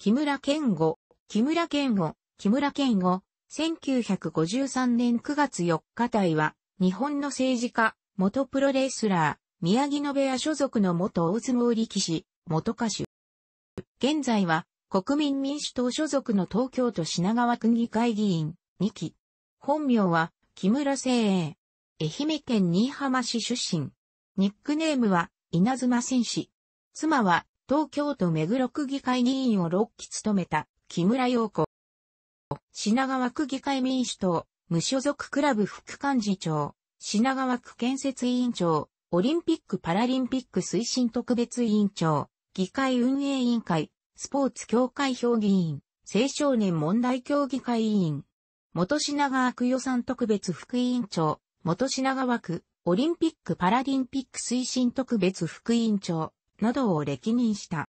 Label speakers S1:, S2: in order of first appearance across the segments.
S1: 木村健吾、木村健吾、木村健吾、1953年9月4日隊は、日本の政治家、元プロレスラー、宮城野部屋所属の元大相撲力士、元歌手。現在は、国民民主党所属の東京都品川区議会議員、2期。本名は、木村誠英。愛媛県新居浜市出身。ニックネームは、稲妻戦士。妻は、東京都目黒区議会議員を6期務めた木村洋子。品川区議会民主党、無所属クラブ副幹事長、品川区建設委員長、オリンピック・パラリンピック推進特別委員長、議会運営委員会、スポーツ協会評議員、青少年問題協議会委員、元品川区予算特別副委員長、元品川区、オリンピック・パラリンピック推進特別副委員長、などを歴任した。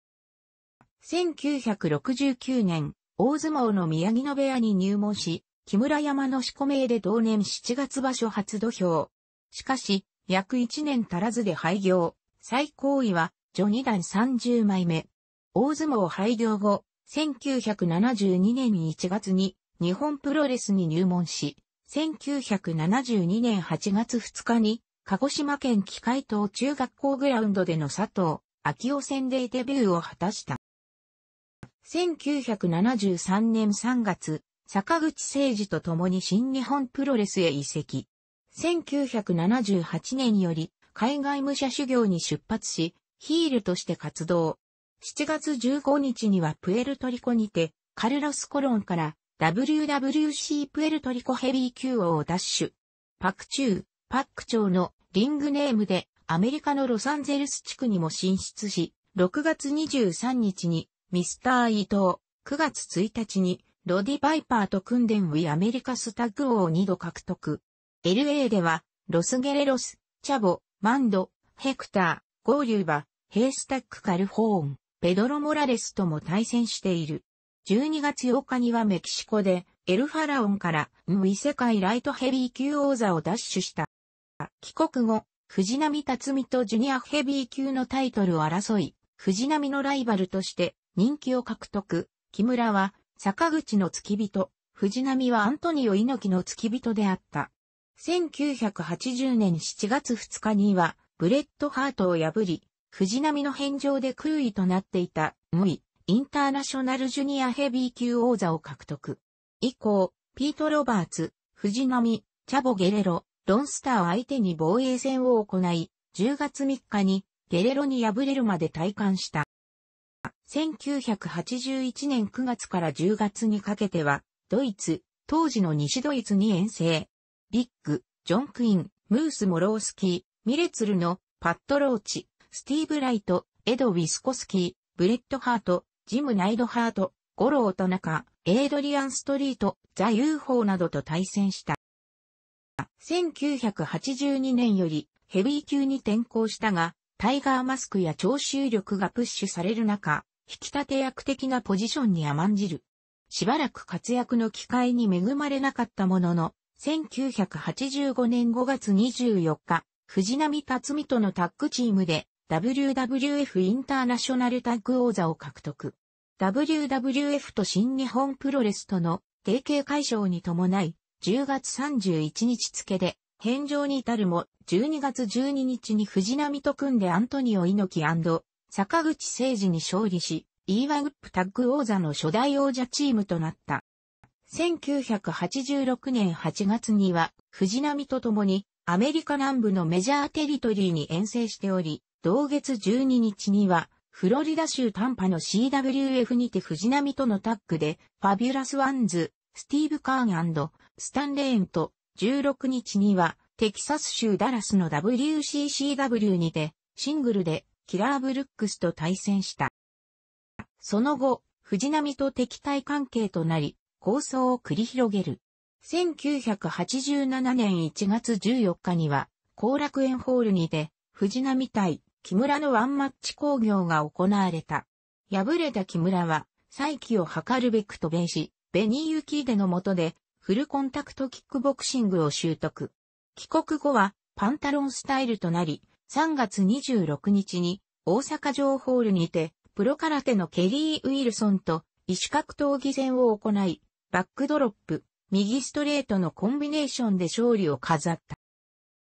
S1: 1969年、大相撲の宮城野部屋に入門し、木村山の四股名で同年7月場所初土俵。しかし、約1年足らずで廃業。最高位は、序二段30枚目。大相撲廃業後、1972年1月に日本プロレスに入門し、1972年8月2日に鹿児島県機械島中学校グラウンドでの佐藤秋尾戦でデビューを果たした。1973年3月、坂口誠二と共に新日本プロレスへ移籍。1978年より海外武者修行に出発し、ヒールとして活動。7月15日にはプエルトリコにて、カルロス・コロンから WWC プエルトリコヘビー級王を奪取。パクチュー、パック長のリングネームでアメリカのロサンゼルス地区にも進出し、6月23日にミスター伊藤、9月1日にロディ・バイパーと訓練ウィアメリカスタッグ王を2度獲得。LA では、ロスゲレロス、チャボ、マンド、ヘクター、ゴーリューバ、ヘイスタック・カルホーン、ペドロ・モラレスとも対戦している。12月8日にはメキシコで、エル・ファラオンから、ウィ世界ライトヘビー級王座を奪取した。帰国後、藤波辰巳とジュニアヘビー級のタイトルを争い、藤波のライバルとして人気を獲得。木村は坂口の付き人、藤波はアントニオ猪木の付き人であった。1980年7月2日には、ブレッドハートを破り、藤波の返上で空位となっていた、無イ、インターナショナルジュニアヘビー級王座を獲得。以降、ピート・ロバーツ、藤波、チャボ・ゲレロ、ロンスターを相手に防衛戦を行い、10月3日にゲレロに敗れるまで退官した。1981年9月から10月にかけては、ドイツ、当時の西ドイツに遠征。ビッグ、ジョン・クイン、ムース・モロースキー、ミレツルの、パッド・ローチ、スティーブ・ライト、エド・ウィスコスキー、ブレッド・ハート、ジム・ナイド・ハート、ゴロー・田中、エイドリアン・ストリート、ザ・ユフォーなどと対戦した。1982年よりヘビー級に転向したが、タイガーマスクや聴衆力がプッシュされる中、引き立て役的なポジションに甘んじる。しばらく活躍の機会に恵まれなかったものの、1985年5月24日、藤波辰美とのタッグチームで WWF インターナショナルタッグ王座を獲得。WWF と新日本プロレスとの提携解消に伴い、10月31日付で、返上に至るも、12月12日に藤波と組んでアントニオ猪木坂口誠二に勝利し、イーワグップタッグ王座の初代王者チームとなった。1986年8月には、藤波と共に、アメリカ南部のメジャーテリトリーに遠征しており、同月12日には、フロリダ州タンパの CWF にて藤波とのタッグで、ファビュラスワンズ、スティーブ・カーンスタンレーンと16日にはテキサス州ダラスの WCCW にてシングルでキラーブルックスと対戦した。その後、藤波と敵対関係となり、構想を繰り広げる。1987年1月14日には、後楽園ホールにて、藤波対木村のワンマッチ工業が行われた。敗れた木村は、再起を図るべくと弁し、ベニーユキーデの下で、フルコンタクトキックボクシングを習得。帰国後はパンタロンスタイルとなり、3月26日に大阪城ホールにて、プロ空手のケリー・ウィルソンと異種格闘技戦を行い、バックドロップ、右ストレートのコンビネーションで勝利を飾っ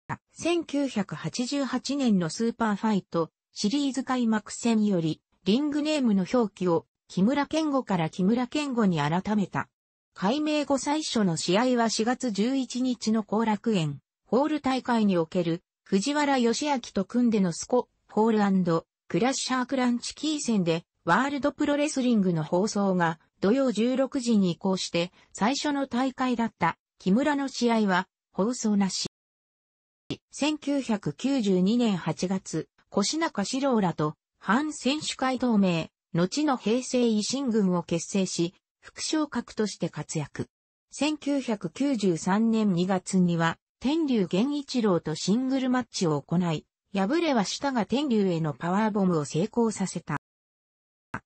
S1: た。1988年のスーパーファイトシリーズ開幕戦よりリングネームの表記を木村健吾から木村健吾に改めた。改名後最初の試合は4月11日の後楽園、ホール大会における、藤原義明と組んでのスコ、ホールクラッシャークランチキー戦で、ワールドプロレスリングの放送が、土曜16時に移行して、最初の大会だった、木村の試合は、放送なし。1992年8月、越中史郎らと、反選手会同盟、後の平成維新軍を結成し、副将格として活躍。1993年2月には、天竜源一郎とシングルマッチを行い、敗れはしたが天竜へのパワーボムを成功させた。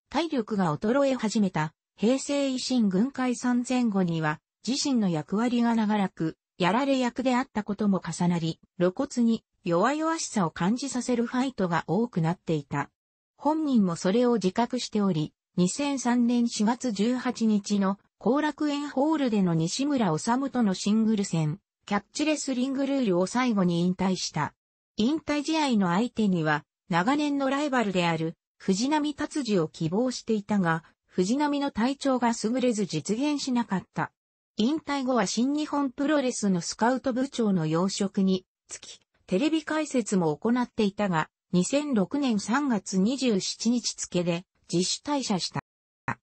S1: 体力が衰え始めた平成維新軍解散前後には、自身の役割が長らく、やられ役であったことも重なり、露骨に弱々しさを感じさせるファイトが多くなっていた。本人もそれを自覚しており、2003年4月18日の後楽園ホールでの西村治とのシングル戦、キャッチレスリングルールを最後に引退した。引退試合の相手には、長年のライバルである、藤波達治を希望していたが、藤波の体調が優れず実現しなかった。引退後は新日本プロレスのスカウト部長の要職につき、テレビ解説も行っていたが、2006年3月27日付で、自主退社した。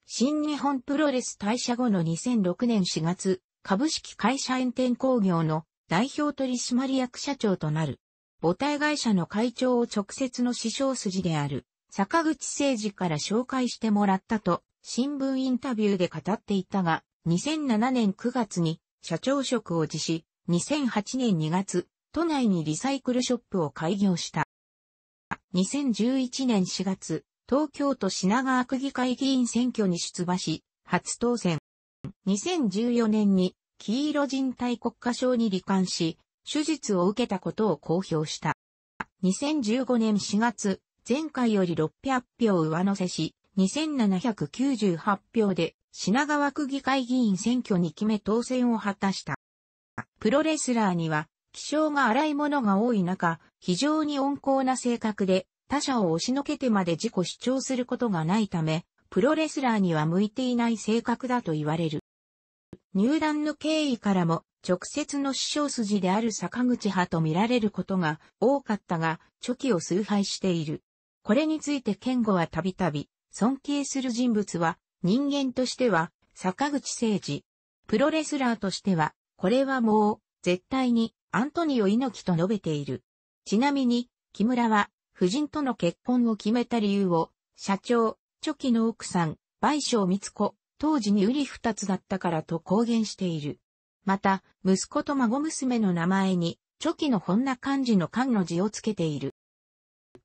S1: 新日本プロレス退社後の2006年4月、株式会社炎天工業の代表取締役社長となる。母体会社の会長を直接の師匠筋である、坂口誠二から紹介してもらったと、新聞インタビューで語っていたが、2007年9月に社長職を辞し、2008年2月、都内にリサイクルショップを開業した。2011年4月、東京都品川区議会議員選挙に出馬し、初当選。2014年に黄色人体国家賞に罹患し、手術を受けたことを公表した。2015年4月、前回より600票上乗せし、2798票で品川区議会議員選挙に決め当選を果たした。プロレスラーには気性が荒いものが多い中、非常に温厚な性格で他者を押しのけてまで自己主張することがないため、プロレスラーには向いていない性格だと言われる。入団の経緯からも、直接の師匠筋である坂口派と見られることが多かったが、初期を崇拝している。これについて健吾はたびたび、尊敬する人物は、人間としては、坂口誠二。プロレスラーとしては、これはもう、絶対に、アントニオ猪木と述べている。ちなみに、木村は、夫人との結婚を決めた理由を、社長、チョキの奥さん、倍賞光子、当時に売り二つだったからと公言している。また、息子と孫娘の名前に、チョキのんな漢字の漢の字をつけている。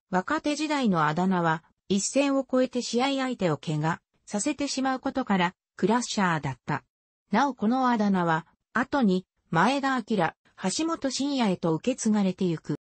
S1: 若手時代のあだ名は、一線を越えて試合相手を怪我させてしまうことから、クラッシャーだった。なおこのあだ名は、後に、前田明、橋本深也へと受け継がれてゆく。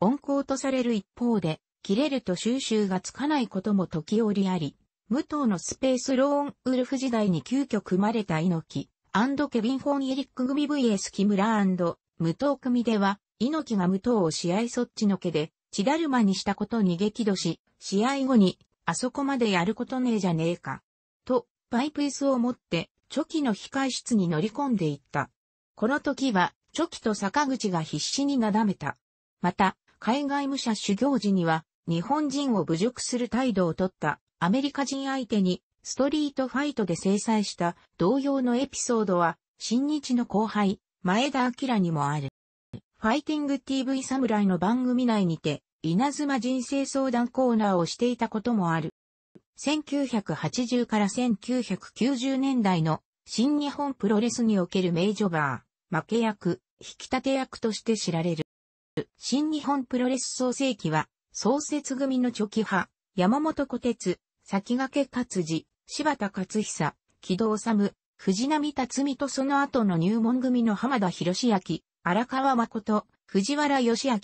S1: 温厚とされる一方で、切れると収集がつかないことも時折あり、武藤のスペースローンウルフ時代に急遽組まれた猪木アンドケビン・フォン・エリック組 VS 木村武藤組では、猪木が武藤を試合そっちのけで、血だるまにしたことに激怒し、試合後に、あそこまでやることねえじゃねえか。と、パイプ椅子を持って、チョキの控室に乗り込んでいった。この時は、チョキと坂口が必死になだめた。また、海外武者修行時には、日本人を侮辱する態度をとったアメリカ人相手にストリートファイトで制裁した同様のエピソードは、新日の後輩、前田明にもある。ファイティング TV 侍の番組内にて、稲妻人生相談コーナーをしていたこともある。1980から1990年代の新日本プロレスにおける名女バー、負け役、引き立て役として知られる。新日本プロレス創世記は、創設組の初期派、山本小鉄、先駆け勝治、柴田勝久、木戸治、藤波辰美とその後の入門組の浜田博明、荒川誠、藤原義明、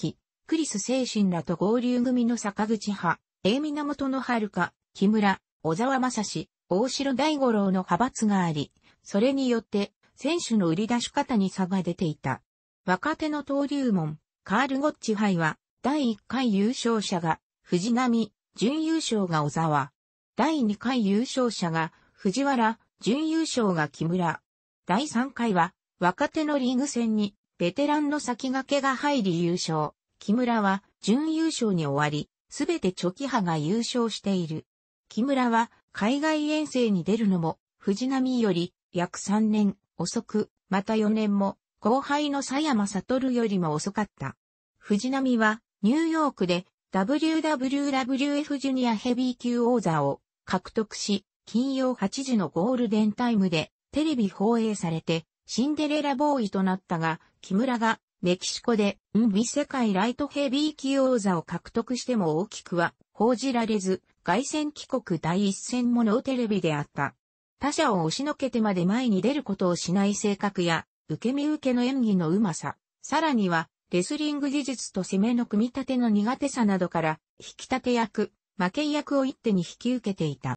S1: クリス精神らと合流組の坂口派、栄源の遥、木村、小沢正史、大城大五郎の派閥があり、それによって、選手の売り出し方に差が出ていた。若手の登竜門、カール・ゴッチ杯は、第1回優勝者が、藤波、準優勝が小沢。第2回優勝者が、藤原、準優勝が木村。第3回は、若手のリーグ戦に、ベテランの先駆けが入り優勝。木村は、準優勝に終わり、すべてチョキ派が優勝している。木村は、海外遠征に出るのも、藤波より、約3年、遅く、また4年も、後輩の佐山悟よりも遅かった。藤波は、ニューヨークで WWWF ジュニアヘビー級王座を獲得し、金曜8時のゴールデンタイムでテレビ放映されて、シンデレラボーイとなったが、木村がメキシコで、んビ世界ライトヘビー級王座を獲得しても大きくは報じられず、外戦帰国第一戦ものテレビであった。他者を押しのけてまで前に出ることをしない性格や、受け身受けの演技のうまさ、さらには、レスリング技術と攻めの組み立ての苦手さなどから、引き立て役、負け役を一手に引き受けていた。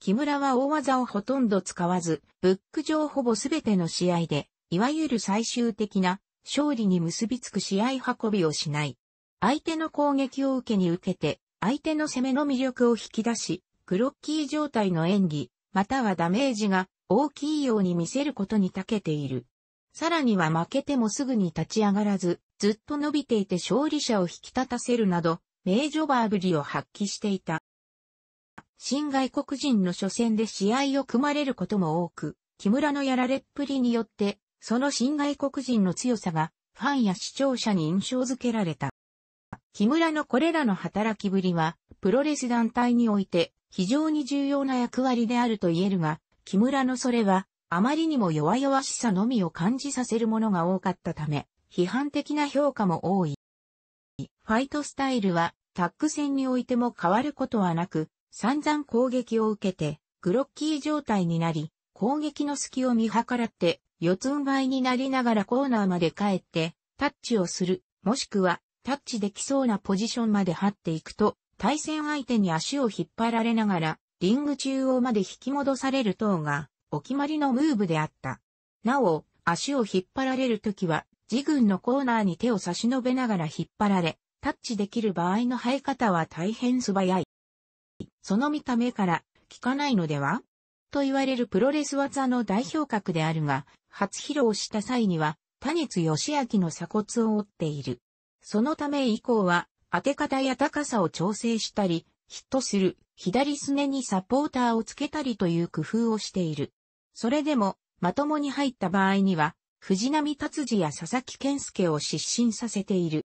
S1: 木村は大技をほとんど使わず、ブック上ほぼすべての試合で、いわゆる最終的な勝利に結びつく試合運びをしない。相手の攻撃を受けに受けて、相手の攻めの魅力を引き出し、クロッキー状態の演技、またはダメージが大きいように見せることに長けている。さらには負けてもすぐに立ち上がらず、ずっと伸びていて勝利者を引き立たせるなど、名ジョバーぶりを発揮していた。新外国人の初戦で試合を組まれることも多く、木村のやられっぷりによって、その新外国人の強さが、ファンや視聴者に印象づけられた。木村のこれらの働きぶりは、プロレス団体において非常に重要な役割であると言えるが、木村のそれは、あまりにも弱々しさのみを感じさせるものが多かったため、批判的な評価も多い。ファイトスタイルは、タック戦においても変わることはなく、散々攻撃を受けて、グロッキー状態になり、攻撃の隙を見計らって、四つん這いになりながらコーナーまで帰って、タッチをする、もしくは、タッチできそうなポジションまで張っていくと、対戦相手に足を引っ張られながら、リング中央まで引き戻される等が、お決まりのムーブであった。なお、足を引っ張られるときは、自軍のコーナーに手を差し伸べながら引っ張られ、タッチできる場合の生え方は大変素早い。その見た目から、効かないのではと言われるプロレス技の代表格であるが、初披露した際には、田熱義明の鎖骨を折っている。そのため以降は、当て方や高さを調整したり、ヒットする、左すねにサポーターをつけたりという工夫をしている。それでも、まともに入った場合には、藤波達治や佐々木健介を失神させている。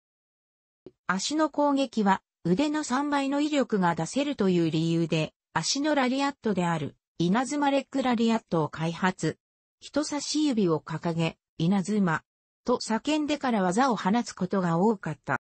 S1: 足の攻撃は腕の3倍の威力が出せるという理由で、足のラリアットである、稲妻レックラリアットを開発。人差し指を掲げ、稲妻、と叫んでから技を放つことが多かった。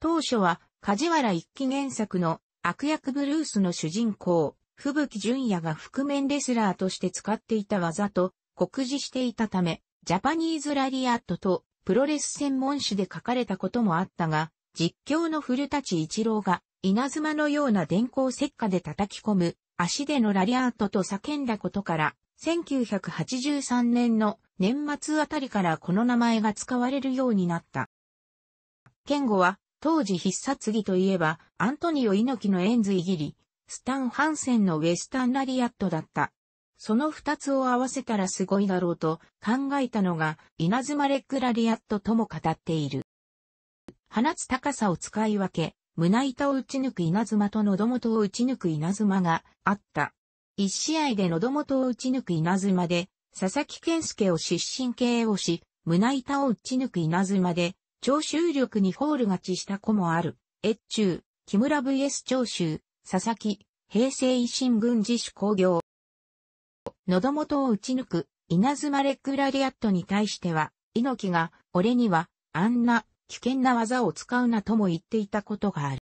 S1: 当初は、梶原一騎原作の悪役ブルースの主人公、吹雪純也が覆面レスラーとして使っていた技と酷似していたため、ジャパニーズラリアットとプロレス専門誌で書かれたこともあったが、実況の古立一郎が稲妻のような電光石火で叩き込む足でのラリアートと叫んだことから、1983年の年末あたりからこの名前が使われるようになった。ケンゴは当時必殺技といえば、アントニオ猪木のエンズイギリ、スタン・ハンセンのウェスタン・ラリアットだった。その二つを合わせたらすごいだろうと考えたのが、稲妻レッグラリアットとも語っている。放つ高さを使い分け、胸板を打ち抜く稲妻と喉元を打ち抜く稲妻があった。一試合で喉元を打ち抜く稲妻で、佐々木健介を失神営をし、胸板を打ち抜く稲妻で、長州力にフォール勝ちした子もある。越中、木村 VS 長州、佐々木、平成維新軍自主工業。喉元を打ち抜く、稲妻レッグラリアットに対しては、猪木が、俺には、あんな、危険な技を使うなとも言っていたことがある。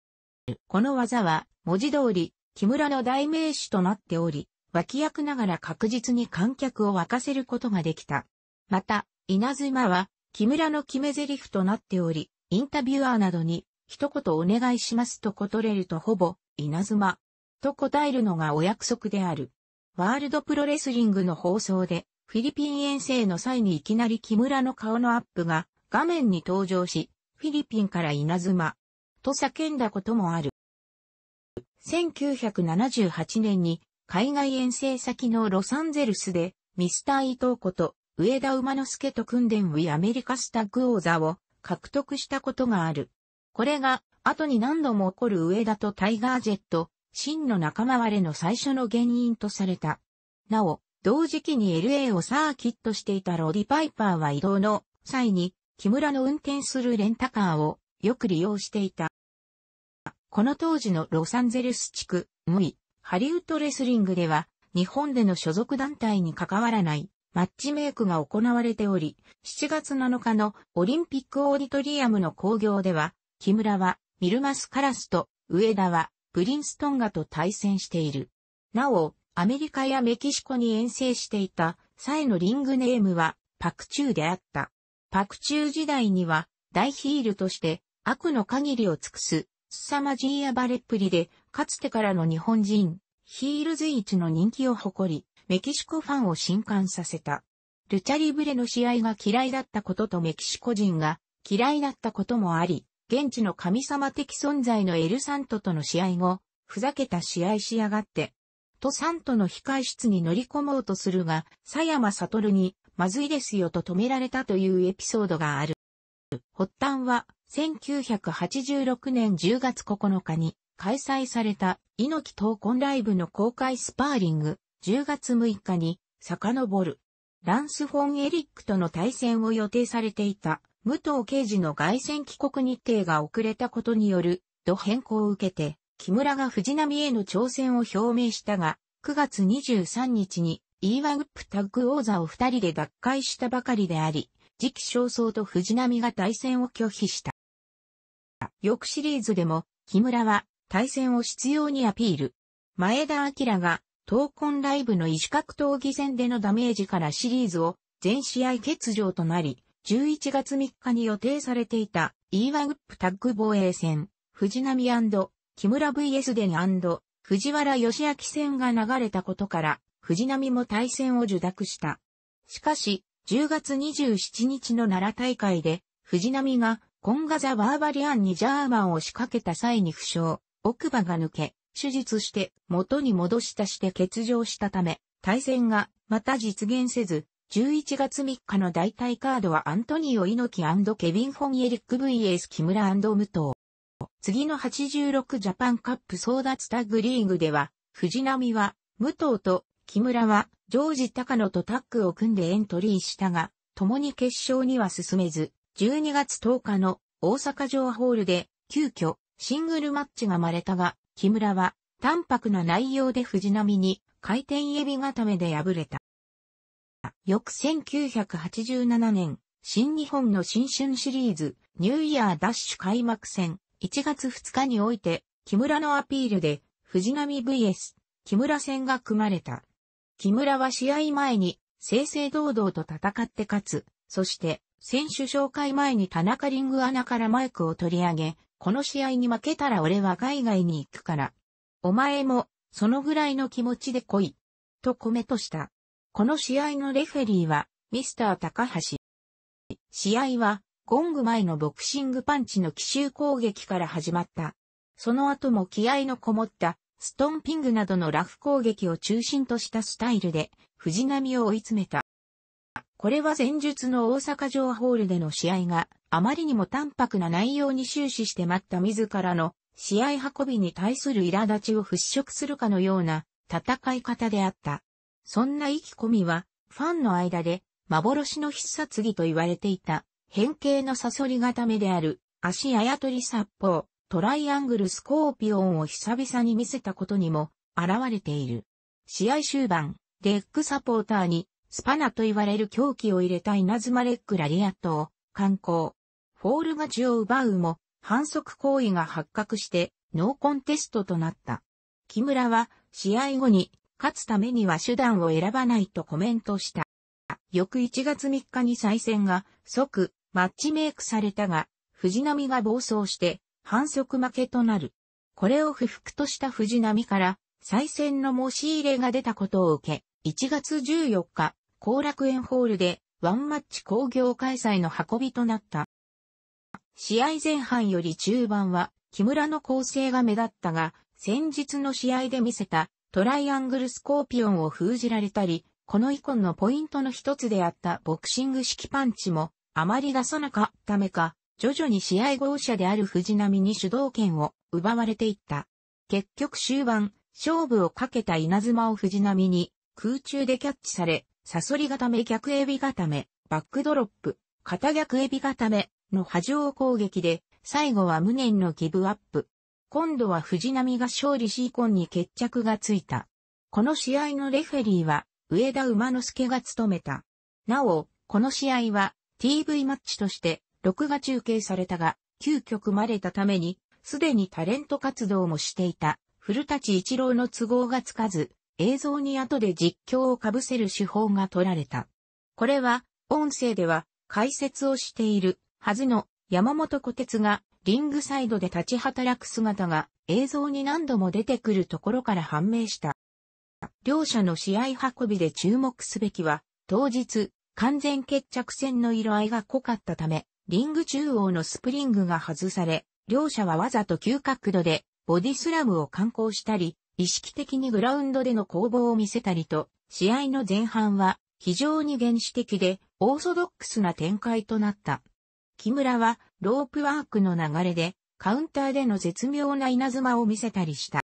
S1: この技は、文字通り、木村の代名詞となっており、脇役ながら確実に観客を沸かせることができた。また、稲妻は、木村の決め台詞となっており、インタビュアーなどに、一言お願いしますと断れるとほぼ、稲妻、と答えるのがお約束である。ワールドプロレスリングの放送で、フィリピン遠征の際にいきなり木村の顔のアップが画面に登場し、フィリピンから稲妻、と叫んだこともある。1978年に海外遠征先のロサンゼルスでミスター伊藤こと上田馬之助と訓練ウィアメリカスタッグ王座を獲得したことがある。これが、後に何度も起こる上田とタイガージェット、真の仲間割れの最初の原因とされた。なお、同時期に LA をサーキットしていたロディ・パイパーは移動の際に、木村の運転するレンタカーをよく利用していた。この当時のロサンゼルス地区、ムイ、ハリウッドレスリングでは、日本での所属団体に関わらないマッチメイクが行われており、7月7日のオリンピックオーディトリアムの興行では、木村はミルマスカラスと上田はプリンストンガと対戦している。なお、アメリカやメキシコに遠征していたサエのリングネームはパクチューであった。パクチュー時代には大ヒールとして悪の限りを尽くす凄まじい暴れっぷりで、かつてからの日本人、ヒール随一の人気を誇り、メキシコファンを震撼させた。ルチャリブレの試合が嫌いだったこととメキシコ人が嫌いだったこともあり、現地の神様的存在のエルサントとの試合後、ふざけた試合しやがって、とサントの控室に乗り込もうとするが、佐山悟に、まずいですよと止められたというエピソードがある。発端は、1986年10月9日に開催された猪木闘魂ライブの公開スパーリング10月6日に遡る。ランス・フォン・エリックとの対戦を予定されていた武藤刑事の外戦帰国日程が遅れたことによる度変更を受けて、木村が藤波への挑戦を表明したが、9月23日に e ワグップタッグ王座を2人で奪回したばかりであり、次期焦燥と藤波が対戦を拒否した。翌シリーズでも、木村は対戦を執拗にアピール。前田明が闘魂ライブの石格闘技戦でのダメージからシリーズを全試合欠場となり、11月3日に予定されていた E1 ウップタッグ防衛戦、藤波木村 VS デン藤原義明戦が流れたことから、藤波も対戦を受諾した。しかし、10月27日の奈良大会で、藤波が、コンガザ・バーバリアンにジャーマンを仕掛けた際に負傷、奥歯が抜け、手術して元に戻したして欠場したため、対戦がまた実現せず、11月3日の代替カードはアントニオ猪木ケビン・フォン・エリック VS 木村武藤。次の86ジャパンカップ争奪タッグリーグでは、藤波は武藤と木村はジョージ・高野とタッグを組んでエントリーしたが、共に決勝には進めず、12月10日の大阪城ホールで急遽シングルマッチが生まれたが、木村は、淡白な内容で藤波に、回転指固めで敗れた。翌1987年、新日本の新春シリーズ、ニューイヤーダッシュ開幕戦、1月2日において、木村のアピールで、藤波 VS、木村戦が組まれた。木村は試合前に、正々堂々と戦って勝つ。そして、選手紹介前に田中リング穴からマイクを取り上げ、この試合に負けたら俺は海外に行くから。お前も、そのぐらいの気持ちで来い。とコメントした。この試合のレフェリーは、ミスター高橋。試合は、ゴング前のボクシングパンチの奇襲攻撃から始まった。その後も気合のこもった、ストンピングなどのラフ攻撃を中心としたスタイルで、藤波を追い詰めた。これは前述の大阪城ホールでの試合があまりにも淡白な内容に終始して待った自らの試合運びに対する苛立ちを払拭するかのような戦い方であった。そんな意気込みは、ファンの間で幻の必殺技と言われていた、変形のサソリ固めである、足あやとり殺法、トライアングルスコーピオンを久々に見せたことにも、現れている。試合終盤、レックサポーターに、スパナと言われる狂気を入れた稲妻レックラリアットを、観光、フォール勝ちを奪うも、反則行為が発覚して、ノーコンテストとなった。木村は、試合後に、勝つためには手段を選ばないとコメントした。翌1月3日に再戦が、即、マッチメイクされたが、藤波が暴走して、反則負けとなる。これを不服とした藤波から、再戦の申し入れが出たことを受け、1月14日、後楽園ホールで、ワンマッチ工業開催の運びとなった。試合前半より中盤は、木村の構成が目立ったが、先日の試合で見せたトライアングルスコーピオンを封じられたり、このイコンのポイントの一つであったボクシング式パンチもあまり出さなかっためか、徐々に試合合者である藤波に主導権を奪われていった。結局終盤、勝負をかけた稲妻を藤波に空中でキャッチされ、サソリ固め逆エビ固め、バックドロップ、片逆エビ固め、の波状攻撃で、最後は無念のギブアップ。今度は藤波が勝利しコンに決着がついた。この試合のレフェリーは、上田馬之助が務めた。なお、この試合は、TV マッチとして、録画中継されたが、急遽組まれたために、すでにタレント活動もしていた、古立一郎の都合がつかず、映像に後で実況を被せる手法が取られた。これは、音声では、解説をしているはずの山本小鉄がリングサイドで立ち働く姿が映像に何度も出てくるところから判明した。両者の試合運びで注目すべきは、当日、完全決着戦の色合いが濃かったため、リング中央のスプリングが外され、両者はわざと急角度でボディスラムを観光したり、意識的にグラウンドでの攻防を見せたりと、試合の前半は非常に原始的でオーソドックスな展開となった。木村はロープワークの流れでカウンターでの絶妙な稲妻を見せたりした。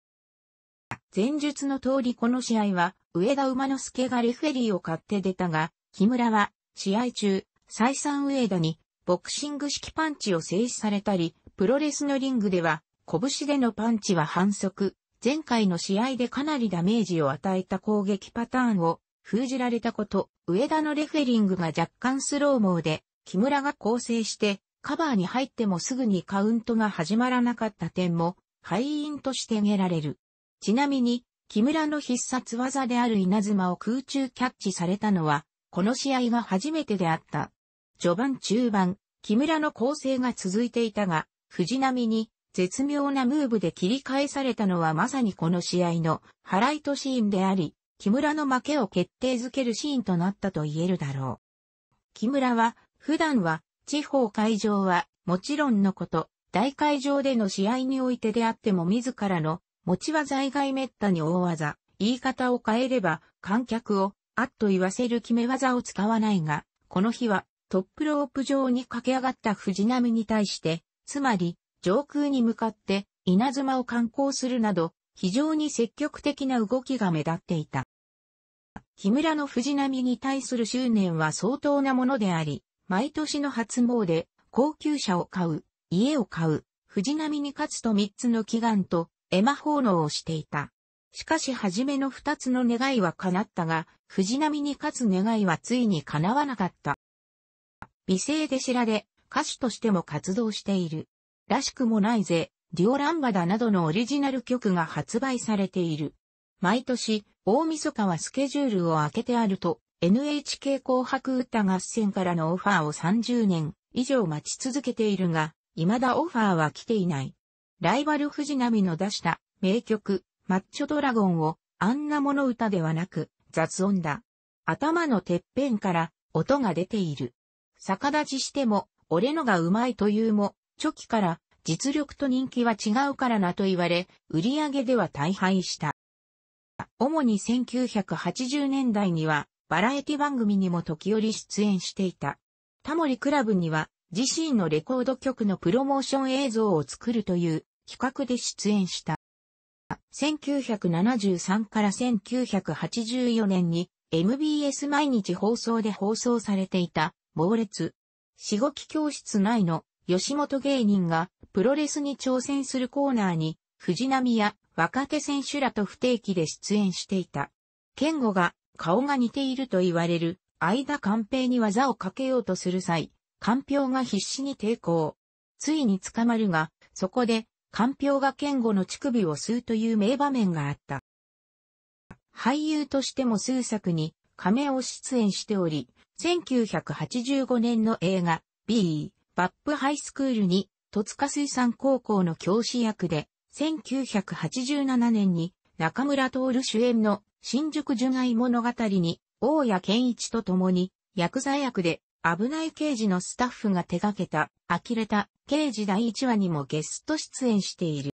S1: 前述の通りこの試合は上田馬之助がレフェリーを買って出たが、木村は試合中、再三上田にボクシング式パンチを制止されたり、プロレスのリングでは拳でのパンチは反則、前回の試合でかなりダメージを与えた攻撃パターンを封じられたこと、上田のレフェリングが若干スローモーで木村が構成して、カバーに入ってもすぐにカウントが始まらなかった点も、敗因として挙げられる。ちなみに、木村の必殺技である稲妻を空中キャッチされたのは、この試合が初めてであった。序盤中盤、木村の構成が続いていたが、藤波に絶妙なムーブで切り返されたのはまさにこの試合のハライトシーンであり、木村の負けを決定づけるシーンとなったと言えるだろう。木村は普段は、地方会場は、もちろんのこと、大会場での試合においてであっても自らの、持ち技以外滅多に大技、言い方を変えれば、観客を、あっと言わせる決め技を使わないが、この日は、トップロープ上に駆け上がった藤波に対して、つまり、上空に向かって、稲妻を観光するなど、非常に積極的な動きが目立っていた。木村の藤波に対する執念は相当なものであり、毎年の初詣、高級車を買う、家を買う、藤波に勝つと三つの祈願と、絵馬奉納をしていた。しかし初めの二つの願いは叶ったが、藤波に勝つ願いはついに叶わなかった。美声で知られ、歌手としても活動している。らしくもないぜ、デュオランバダなどのオリジナル曲が発売されている。毎年、大晦日はスケジュールを空けてあると、NHK 紅白歌合戦からのオファーを30年以上待ち続けているが、未だオファーは来ていない。ライバル藤波の出した名曲、マッチョドラゴンを、あんなもの歌ではなく、雑音だ。頭のてっぺんから音が出ている。逆立ちしても、俺のがうまいというも、初期から実力と人気は違うからなと言われ、売り上げでは大敗した。主に1980年代にはバラエティ番組にも時折出演していた。タモリクラブには自身のレコード曲のプロモーション映像を作るという企画で出演した。1973から1984年に MBS 毎日放送で放送されていた猛烈。しごき教室内の吉本芸人がプロレスに挑戦するコーナーに藤波や若手選手らと不定期で出演していた。健吾が顔が似ていると言われる、間寛平に技をかけようとする際、官兵が必死に抵抗。ついに捕まるが、そこで、寛平が剣後の乳首を吸うという名場面があった。俳優としても数作に亀を出演しており、1985年の映画 B、バップハイスクールに戸塚水産高校の教師役で、1987年に中村徹主演の新宿純外物語に、大谷健一と共に、薬剤役で、危ない刑事のスタッフが手掛けた、呆れた、刑事第1話にもゲスト出演している。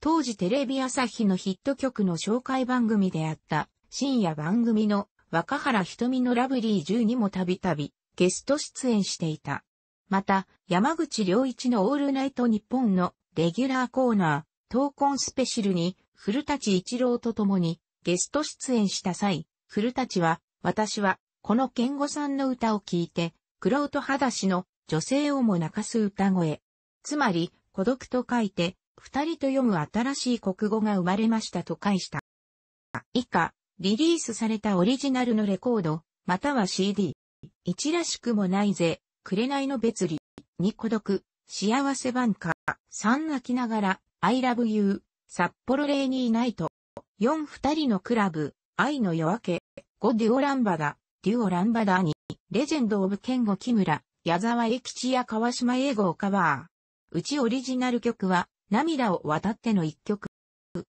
S1: 当時テレビ朝日のヒット曲の紹介番組であった、深夜番組の若原瞳のラブリー10にもたびたびゲスト出演していた。また、山口良一のオールナイト日本のレギュラーコーナー、闘魂スペシャルに古立一郎と共にゲスト出演した際、古立は、私は、この健吾さんの歌を聴いて、黒人裸足の女性をも泣かす歌声。つまり、孤独と書いて、二人と読む新しい国語が生まれましたと返した。以下、リリースされたオリジナルのレコード、または CD。一らしくもないぜ、紅の別離、に孤独、幸せ晩か。三泣きながら、I love you、札幌レイニーナイト。4二人のクラブ、愛の夜明け、5デュオランバダ、デュオランバダに、レジェンド・オブ・ケンゴ・木村、矢沢永吉や川島英語をカバー。うちオリジナル曲は、涙を渡っての一曲。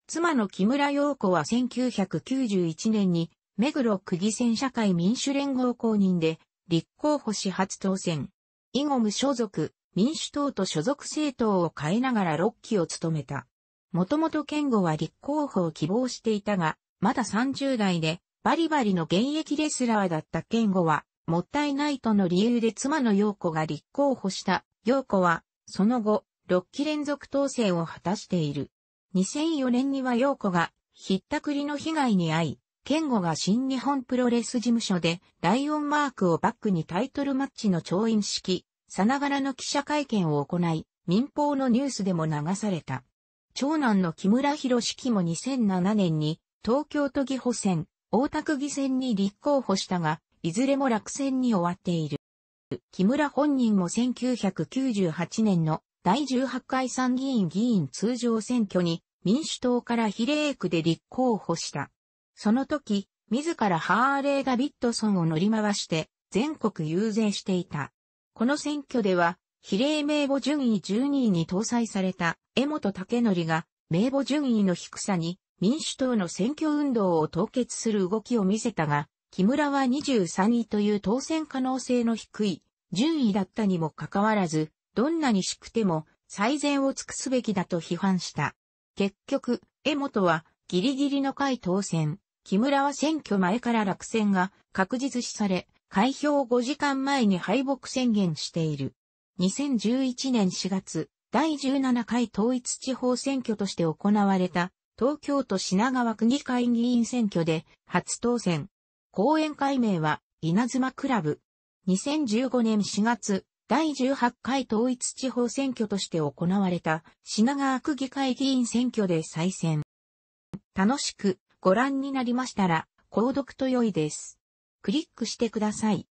S1: 妻の木村陽子は1991年に、目黒区議選社会民主連合公認で、立候補し初当選。以後無所属、民主党と所属政党を変えながら6期を務めた。もともと健吾は立候補を希望していたが、まだ30代で、バリバリの現役レスラーだった健吾は、もったいないとの理由で妻の陽子が立候補した。陽子は、その後、6期連続当選を果たしている。2004年には陽子が、ひったくりの被害に遭い、健吾が新日本プロレス事務所で、ライオンマークをバックにタイトルマッチの調印式、さながらの記者会見を行い、民放のニュースでも流された。長男の木村博樹も2007年に東京都議補選、大田区議選に立候補したが、いずれも落選に終わっている。木村本人も1998年の第18回参議院議員通常選挙に民主党から比例区で立候補した。その時、自らハーレー・ダビッドソンを乗り回して全国遊説していた。この選挙では比例名簿順位12位に搭載された江本武則が名簿順位の低さに民主党の選挙運動を凍結する動きを見せたが、木村は23位という当選可能性の低い順位だったにもかかわらず、どんなにしくても最善を尽くすべきだと批判した。結局、江本はギリギリの回当選。木村は選挙前から落選が確実視され、開票5時間前に敗北宣言している。2011年4月、第17回統一地方選挙として行われた、東京都品川区議会議員選挙で初当選。講演会名は、稲妻クラブ。2015年4月、第18回統一地方選挙として行われた品川区議会議員選挙で再選。楽しくご覧になりましたら、購読と良いです。クリックしてください。